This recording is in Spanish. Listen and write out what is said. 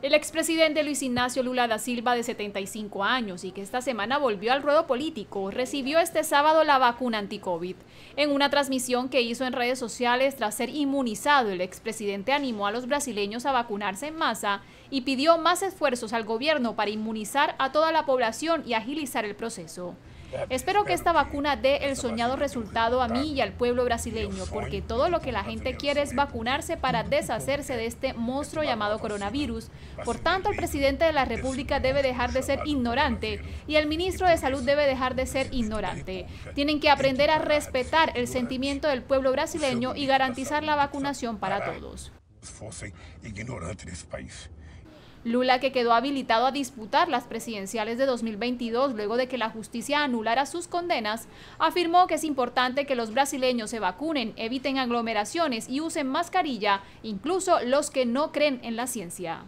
El expresidente Luis Ignacio Lula da Silva, de 75 años y que esta semana volvió al ruedo político, recibió este sábado la vacuna anticovid. En una transmisión que hizo en redes sociales tras ser inmunizado, el expresidente animó a los brasileños a vacunarse en masa y pidió más esfuerzos al gobierno para inmunizar a toda la población y agilizar el proceso. Espero que esta vacuna dé el soñado resultado a mí y al pueblo brasileño, porque todo lo que la gente quiere es vacunarse para deshacerse de este monstruo llamado coronavirus. Por tanto, el presidente de la República debe dejar de ser ignorante y el ministro de Salud debe dejar de ser ignorante. Tienen que aprender a respetar el sentimiento del pueblo brasileño y garantizar la vacunación para todos. Lula, que quedó habilitado a disputar las presidenciales de 2022 luego de que la justicia anulara sus condenas, afirmó que es importante que los brasileños se vacunen, eviten aglomeraciones y usen mascarilla, incluso los que no creen en la ciencia.